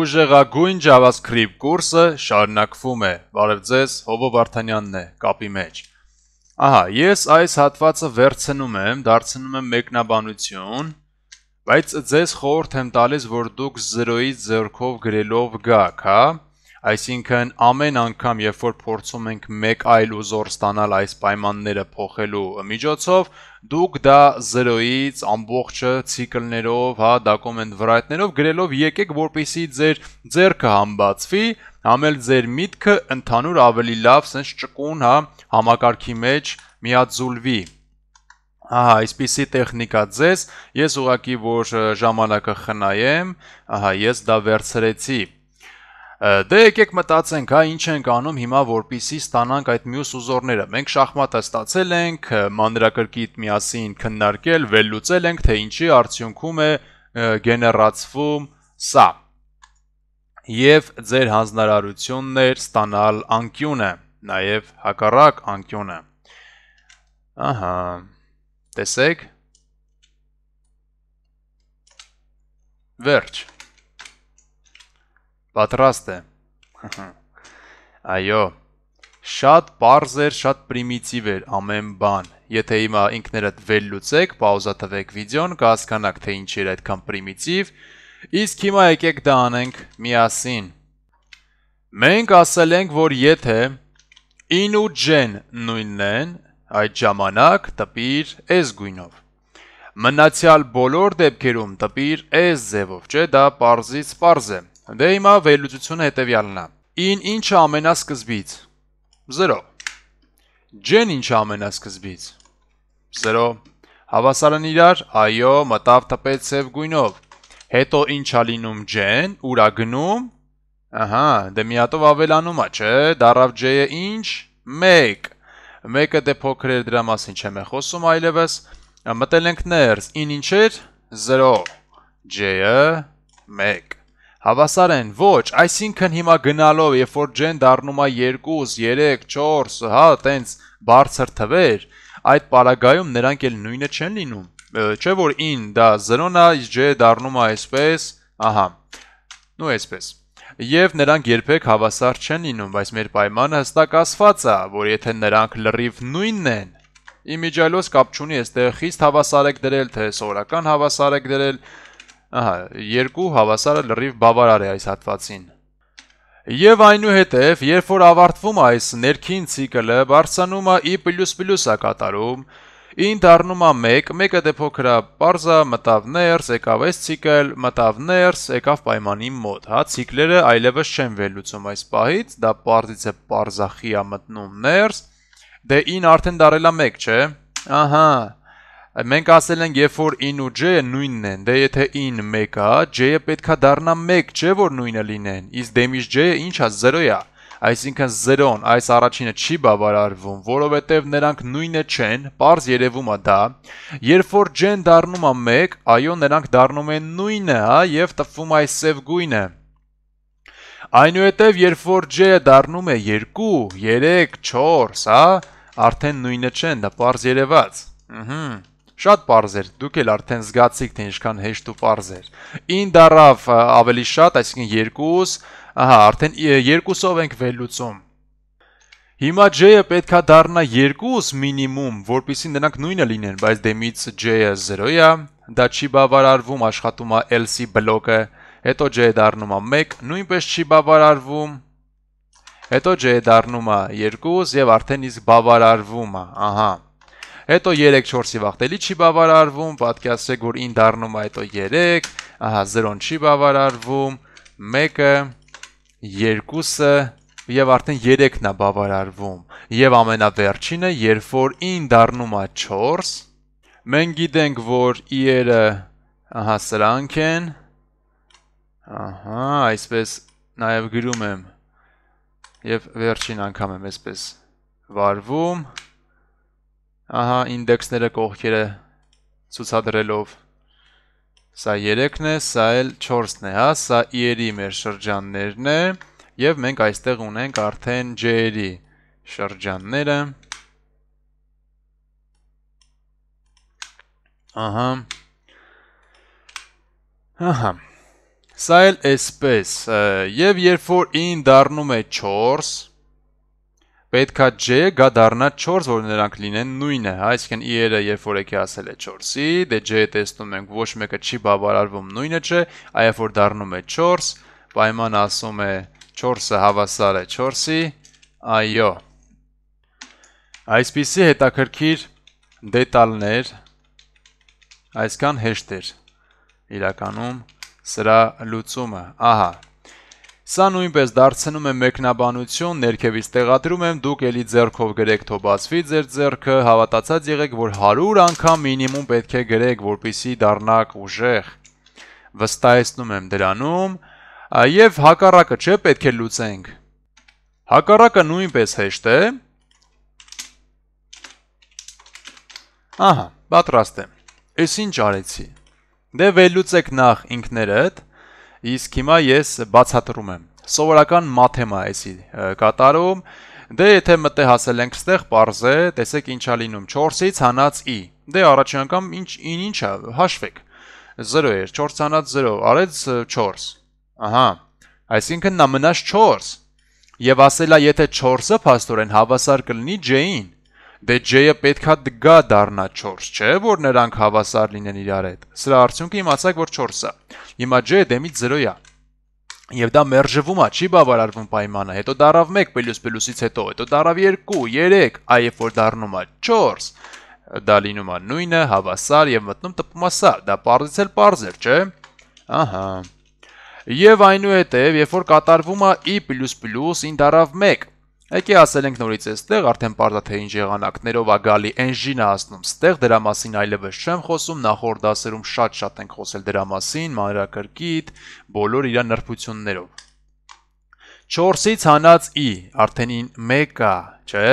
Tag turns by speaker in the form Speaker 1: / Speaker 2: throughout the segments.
Speaker 1: Ուժեղագույն JavaScript կուրսը շարունակվում է։ Բարև ձեզ, Հովո Վարդանյանն է կապի մեջ։ Ահա, ես այս հատվածը վերցնում եմ, դարձնում եմ մեկնաբանություն, բայց ձեզ խորհուրդ եմ տալիս, որ դուք 0-ից 0-ով գրելով գաք, հա՞։ Այսինքն ամեն անգամ, երբ որ փորձում ենք մեկ այլ ուզոր ստանալ այս պայմանները փոխելու միջոցով, դուք դա 0-ից ամբողջը ցիկլներով, հա, document write-ներով գրելով եկեք, որպիսի ձեր ձեռքը համբացվի, համել ձեր միտքը ընդհանուր ավելի լավ, sense ճկուն, հա, համակարգի մեջ միաձուլվի։ Ահա, այսպիսի տեխնիկա ձեզ, ես ուղակի որ ժամանակը խնայեմ, ահա, ես դա վերցրեցի։ Դե եկեք մտածենք, հա, ինչ ենք անում հիմա, որpիսի ստանանք այդ մյուս ուզորները։ Մենք շախմատը ստացել ենք, մանրակրկիտ միասին քննարկել, վերլուծել ենք, թե ինչի արդյունքում է գեներացվում սա։ Եվ ձեր հանձնարարությունն էր ստանալ անկյունը, նաև հակառակ անկյունը։ Ահա։ Տեսեք։ Վերջ։ Պատրաստ է։ Այո։ Շատ པարզ էր, շատ պրիմիտիվ էր ամեն բան։ Եթե հիմա ինքներդ վեր լուծեք, պաուզա տվեք վիդեոն, կհասկանաք թե ինչ էր այդքան պրիմիտիվ։ Իսկ հիմա եկեք դա անենք միասին։ Մենք ասել ենք, որ եթե in ու gen նույնն են, այդ ժամանակ տպիր s գույնով։ Մնացյալ բոլոր դեպքերում տպիր s ձևով, չէ՞, դա parzից parz է։ պարզ Դե հիմա վերլուծությունը հետեւյալն է։ Ին ինչը ամենասկզբից։ 0։ Ջեն ինչը ամենասկզբից։ 0։ Հավասարն իրար, այո, մտավ տպեց սև գույնով։ Հետո ինչա լինում Ջեն, ուրա գնում։ Ահա, դե մի հատով ավելանում է, չէ՞, դարավ J-ը ինչ 1։ Մեկը դե փոքր էր դրա մասին չեմ խոսում այլևս։ Մտել ենք ներս, ին ինչեր 0 J-ը 1 Հավասարեն, ոչ, այսինքն հիմա գնալով, երբ որ ջեն դառնում է 2, 3, 4, հա, տենց բարձր թվեր, այդ պարագայում նրանք էլ նույնը չեն լինում։ Չէ՞ որ in դա 0-ն է, իսկ j դառնում է այսպես, ահա։ Ну այսպես եւ նրանք երբեք հավասար չեն լինում, բայց մեր պայմանը հստակ ասված է, որ եթե նրանք լրիվ նույնն են, իմիջալոս կապ չունի, այստեղ խիստ հավասար եք դրել, թե սովորական հավասար եք դրել, Ահա, 2 հավասարը լրիվ բավարար է այս հատվածին։ Եվ այնուհետև, երբ որ ավարտվում է այս ներքին ցիկլը, բարձանում է i++-ը e++ կատարում, ին դառնում է 1, 1-ը դե փոքր է, parza մտավ ներս, եկավ այս ցիկլ, մտավ ներս, եկավ պայմանի մոտ, հա, ցիկլերը այլևս չեն վերլուծում այս պահից, դա parzից է parza խիա մտնում ներս, դե ին արդեն դարելա 1, չէ՞։ Ահա, Մենք ասել ենք, երբ որ in ու j-ը նույնն են, դե եթե in 1 է, j-ը պետքա դառնա 1, չէ՞ որ նույնը լինեն։ Իսկ դեմից j-ը ի՞նչ է, 0 է։ Այսինքն 0-ն այս առաջինը չի բավարարվում, որովհետև նրանք նույնը չեն, པարզ երևում է դա։ Երբ որ j-ն դառնում է 1, այո, նրանք դառնում են նույնը, հա, եւ տպվում այս սև գույնը։ Այնուհետև երբ որ j-ը դառնում է 2, 3, 4, հա, արդեն նույնը չեն, դա པարզ երևաց։ Ահա Շատ པարզ էր։ Դուք էլ արդեն զգացիք, թե ինչքան հեշտ ու པարզ էր։ Ին դարավ ավելի շատ, այսինքն 2, ահա, արդեն 2-ով ենք վերլուծում։ Հիմա j-ը պետքա դառնա 2 մինիմում, որpիսի նրանք նույնը լինեն, բայց դեմից j-ը 0 է, դա չի բավարարվում, աշխատում է else բլոկը, հետո j-ը դառնում է 1, նույնպես չի բավարարվում, հետո j-ը դառնում է 2 եւ արդեն իսկ բավարարվում է, ահա հետո 3-4-ի վաղտելի չի բավարարվում, պատկասեք, որ ին դառնում է հետո 3, ահա 0-ն չի բավարարվում, 1-ը, 2-ը եւ արդեն 3-ն է բավարարվում։ Եվ ամենավերջինը, երբ որ ին դառնում է 4, մենք գիտենք, որ i-երը ահա սրանք են, Ահա, այսպես նաև գրում եմ։ Եվ վերջին անգամ եմ այսպես վարվում։ Ահա ինդեքսները կողքերը ցուցադրելով Սա 3-ն է, սա էլ 4-ն է, հա, սա E-երի մեր շրջաններն է եւ մենք այստեղ ունենք արդեն J-երի շրջանները։ Ահա։ Ահա։ Սա էլ էսպես, եւ երբ որ in դառնում է 4, պետքա j-ը գա դառնա 4, որ նրանք լինեն նույնը, հա, այսինքն i-ը երբ որ եկի ասել է 4-ի, դե j-ը տեսնում ենք ոչ մեկը չի բավարարվում նույնը չէ, այեվ որ դառնում է 4, պայման ասում է 4-ը հավասար է 4-ի, այո։ Այսպիսի հետաքրքիր դետալներ, այսքան հեշտ էր իրականում սրա լուծումը։ Ահա, Սա նույնպես դարձնում է մեկնաբանություն, ներքևից տեղադրում եմ, դուք էլի ձեռքով գրեք, թո բացվի ձեր ձեռքը, հավատացած եղեք, որ 100 անգամ մինիմում պետք է գրեք, որպիսի դառնաք ուժեղ։ Վստահեցնում եմ դրանում, եւ հակառակը չէ, պետք է լուծենք։ Հակառակը նույնպես հեշտ է։ Ահա, պատրաստ եմ։ Էս ինչ արեցի։ Դե վերլուծեք նախ ինքներդ Իսկ հիմա ես բացատրում եմ։ Սովորական մաթեմ է էսի կատարում։ Դե եթե մտե հասել ենք ստեղ, parz է, տեսեք ինչա լինում 4-ից հանած i։ Դե առաջին անգամ ինչ ինչա, հաշվեք։ 0 էր, 4 հանած 0, արեց 4։ Ահա։ Այսինքն նա մնաց 4։ Եվ ասելա, եթե 4-ը փաստորեն հավասար կլինի j-ին, Դե J-ը պետքա գա դառնա 4, չէ՞, որ նրանք հավասար լինեն իրար հետ։ Սրա արդյունքը իմացաք, որ 4-ը։ Հիմա J-ը դեմից 0-ը է։ Եվ դա մերժվում է, չի բավարարվում պայմանը։ Հետո դարավ 1 պլյուս պլյուսից հետո, հետո դարավ 2, 3, այ երբ որ դառնում է 4, դա լինում է նույնը, հավասար եւ մտնում տպում է սա։ Դա parzից էլ parz էր, չէ՞։ Ահա։ Եվ այնուհետև, երբ որ կատարվում է i++ ին դարավ 1 Եկե ասել ենք նորից այստեղ, արդեն պարզա թե ինչ եղանակներով ա գալի engine-ը հասնում ստեղ, դրա մասին այլևս չեմ խոսում, նախորդ դասերում շատ-շատ ենք խոսել դրա մասին, մանրակրկիտ, բոլոր իր նրբություններով։ 4-ից հանած i, արդեն ին 1 է, չէ՞,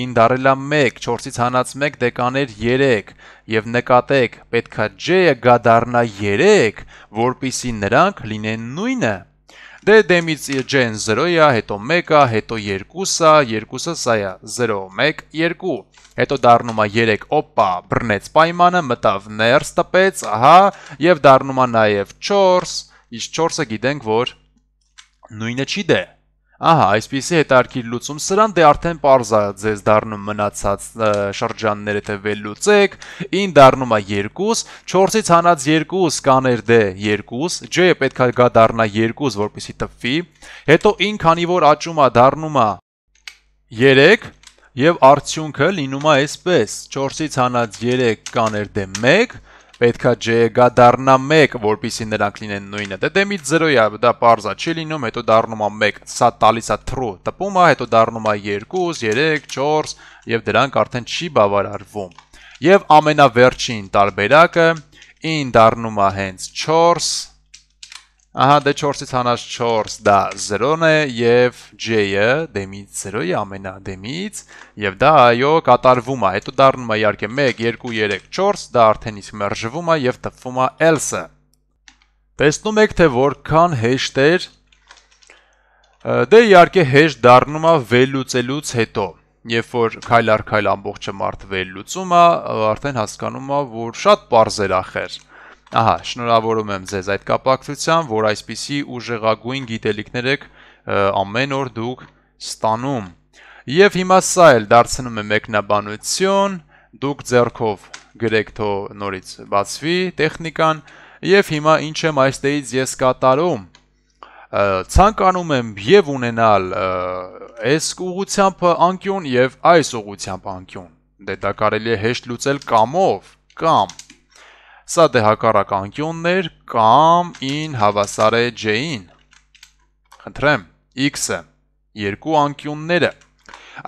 Speaker 1: ին դարելա 1, 4-ից հանած 1 դեկաներ 3, եւ նկատեք, պետքա j-ը գա դառնա 3, որpիսի նրանք լինեն նույնը 1 Դե դեմից ջեն 0-ը, հետո 1-ը, հետո 2-ը, 2-ը սա է 0 1 2։ Հետո դառնում է 3, օպա, բռնեց պայմանը, մտավ ներս, տպեց, ահա, եւ դառնում է նաեւ 4, իսկ 4-ը գիտենք որ նույնը չի դե Ահա, այսպիսի հետարքի լուծում սրան դե արդեն parza ձեզ դառնում մնացած շրջանները թե վերլուծեք, in դառնում է 2, 4-ից հանած 2 սկաներ դե 2, j-ը պետքա գա դառնա 2, որպեսի տվի, հետո in քանի որ աճում է դառնում է 3 եւ արդյունքը լինում է այսպես 4-ից հանած 3 կաներ դե 1 պետքա JG դառնա 1, որpիսի նրանք լինեն նույնը։ Դե դեմից 0-ի է, դա parza չի լինում, հետո դառնում է 1, սա տալիս է true, տպում է, հետո դառնում է 2, 3, 4 եւ դրանք արդեն չի բավարարվում։ Եվ ամենավերջին տարբերակը in դառնում է հենց 4 Ահա դե 4-ից հանած 4 դա 0-ն է եւ j-ը դեմից 0-ի ամենադեմից եւ դա այո կատարվում է։ Հետո դառնում է իհարկե 1 2 3 4 դա արդեն իսկ մերժվում է եւ տպվում է else-ը։ Տեսնում եք թե որքան հեշտ է Դե իհարկե հեշտ դառնում է վերլուծելուց հետո։ Երբ որ քայլ առ քայլ ամբողջը մարդ վերլուծում է, արդեն հասկանում է, որ շատ པարզ էր ախեր։ Ահա, շնորհավորում եմ ձեզ այդ կապակցությամբ, որ այսպիսի ուժեղագույն գիտելիքներ եք ամեն օր դուք ստանում։ Եվ հիմա սա էլ դարձնում է մեկնաբանություն, դուք ձեռքով գրեք թո նորից բացվի տեխնիկան եւ հիմա ինչ եմ այստեղից ես կատարում ցանկանում եմ եւ ունենալ այս ուղությամբ անկյուն եւ այս ուղությամբ անկյուն դե դա կարելի է հեշտ լուծել կամով կամ Սա դե հակառակ անկյունն էր կամ ին հավասար է j-ին։ Խնդրեմ, x-ը երկու անկյունները։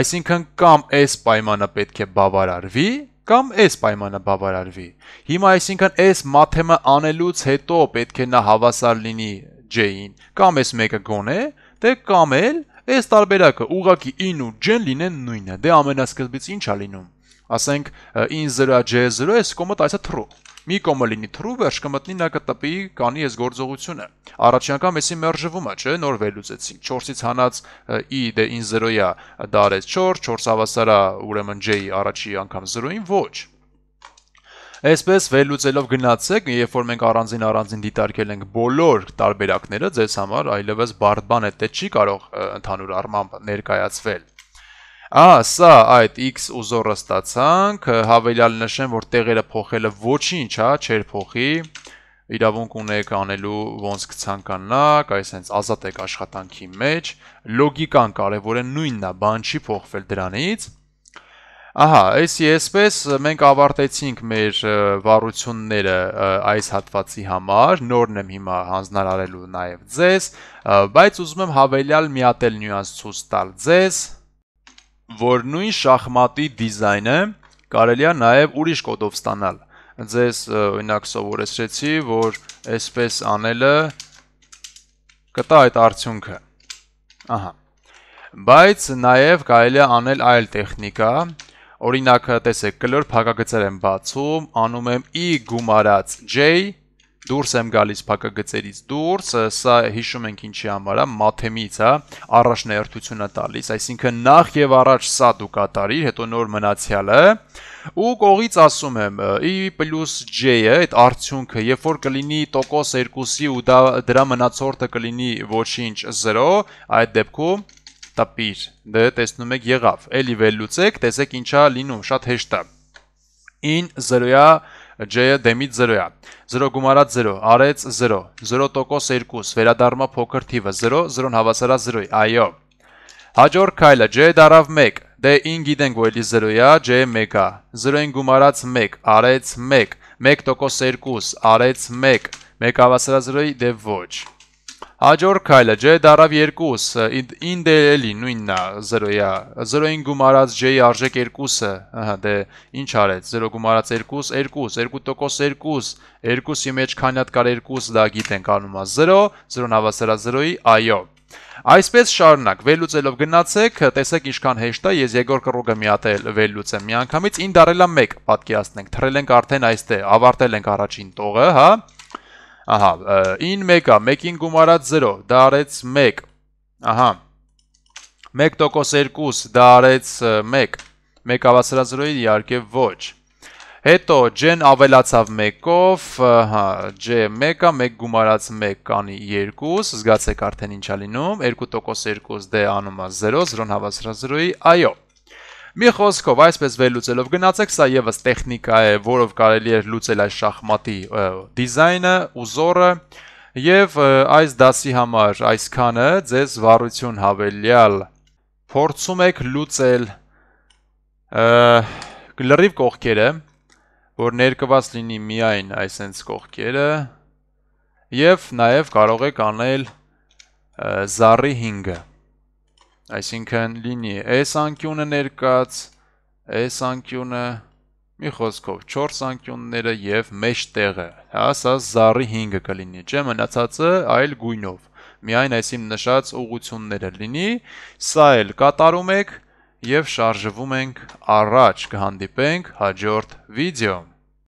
Speaker 1: Այսինքն կամ s պայմանը պետք է բավարարվի, կամ s պայմանը բավարարվի։ Հիմա այսինքն s մաթեմը անելուց հետո պետք է նա հավասար լինի j-ին, կամ s մեկը գոնե, դե կամ էլ s տարբերակը ուղակի in ու j-ն լինեն նույնը։ Դե ամենասկզբից ի՞նչ է լինում։ Ասենք in 0 j 0 s կոմը տայսա true։ Մի կոմը լինի թրու, վերջ կմտնի նա կտպի կանի այս գործողությունը։ Առաջին անգամ էսի մերժվում է, չէ՞, նոր վերլուծեցինք 4-ից հանած i դե ին 0-յա դարեց 4, 4 հավասարա ուրեմն j-ի առաջի անգամ 0-ին ոչ։ Այսպես վերլուծելով գնացեք, երբ որ մենք առանձին առանձին դիտարկել ենք բոլոր տարբերակները, ձեզ համար այլևս բարդ բան է, թե չի կարող ընդհանուր առմամբ ներկայացվել։ Ահա, սա այդ x ուզորը ստացանք, հավելյալ նշեմ, որ տեղերը փոխելը ոչինչ, հա, չեր փոխի։ Իրավունք ունեք անելու ոնց կցանկանաք, այս հենց ազատ եք աշխատանքի մեջ, լոգիկան կարևոր է նույնն է, բան չի փոխվել դրանից։ Ահա, այս եսպես մենք ավարտեցինք մեր վարությունները այս հատվածի համար, նորն եմ հիմա հանձնարարելու նաև ձեզ, բայց ուզում եմ հավելյալ մի հատ էլ նյուանս ցույց տալ ձեզ, որ նույն շախմատի դիզայնը կարելի է նաև ուրիշ կոդով ստանալ։ Ձեզ օրինակ սովորեցրեցի, որ այսպես անելը կտա այդ արդյունքը։ Ահա։ Բայց նաև կարելի է անել այլ տեխնիկա, օրինակ տեսեք, կլոր փակագծեր եմ բացում, անում եմ i e գումարած j դուրս եմ գալիս փակագծերից դուրս, սա հիշում ենք ինչի համար է, մաթեմից, հա, առաջնահերթությունը տալիս, այսինքն նախ եւ առաջ սա դու կատարիր, հետո նոր մնացյալը, ու կողից ասում եմ e + j-ը, այդ արդյունքը, երբ որ կլինի տոկոս 2-ի ու դա դրա մնացորդը կլինի ոչինչ 0, այդ դեպքում տպիր։ Դե տեսնում եք եղավ։ Էլի վերլուծեք, տեսեք ինչա լինում, շատ հեշտ է։ in 0-ը J-ը դեմից 0 է։ 0 գումարած 0, արեց 0, 0% 2, վերադառնա փոքր թիվը 0, 0-ն հավասար է 0-ի։ Այո։ Հաջորդ քայլը J-ը դարավ 1։ Դե ին գիտենք որ էլի 0 է, J-ը 1 է։ 0-ին գումարած 1, արեց 1, 1% 2, արեց 1, 1 հավասար է 0-ի, դե ոչ։ Հաջորդ քայլը J դարավ 2-ը, ին դե էլի նույնն է 0-ը, 0-ին գումարած J-ի արժեք 2-ը, ահա դե ինչ արեց 0 գումարած 2, 2, 2% 2, 2-ի մեջ քանի հատ կար 2, դա գիտենք անում է 0, 0-ն հավասար է 0-ի, այո։ Այսպես շարունակ, վերլուծելով գնացեք, տեսեք ինչքան հեշտ է, ես երկրորդ կռուգը միատել վերլուծեմ միանգամից, ին դարելա 1, պատկերացնենք, թռել ենք արդեն այստեղ, ավարտել ենք առաջին տողը, հա, Ահա, ին 1-ա, 1-ին գումարած 0, դա արեց 1։ Ահա։ 1% 2, դա արեց 1։ 1 ավելացրած 0-ի իհարկե ոչ։ Հետո ջեն ավելացավ 1-ով, հա, ջ 1-ը 1 գումարած 1 կանի 2, զգացեք արդեն ինչա լինում, 2% 2 դե անում է 0, 0-ն հավասար 0-ի, այո։ Մի խոսքով, այսպես վերլուծելով գնացեք, սա եւս տեխնիկա է, որով կարելի է լուծել այս շախմատի դիզայնը, ուզորը եւ այս դասի համար այսքանը ձեզ վարություն հավելյալ փորձում եք լուծել գլրիվ կողքերը, որ ներկված լինի միայն այսենց կողքերը եւ նաեւ կարող եք անել զառի 5-ը Այսինքն լինի այս անկյունը ներկած, այս անկյունը մի խոսքով 4 անկյունները եւ մեջտեղը, հա, սա զառի 5-ը կլինի, չէ՞, մնացածը այլ գույնով։ Միայն այսին նշած ուղությունները լինի, սա էլ կատարում եք եւ շարժվում ենք առաջ, կհանդիպենք հաջորդ վիդեոյում։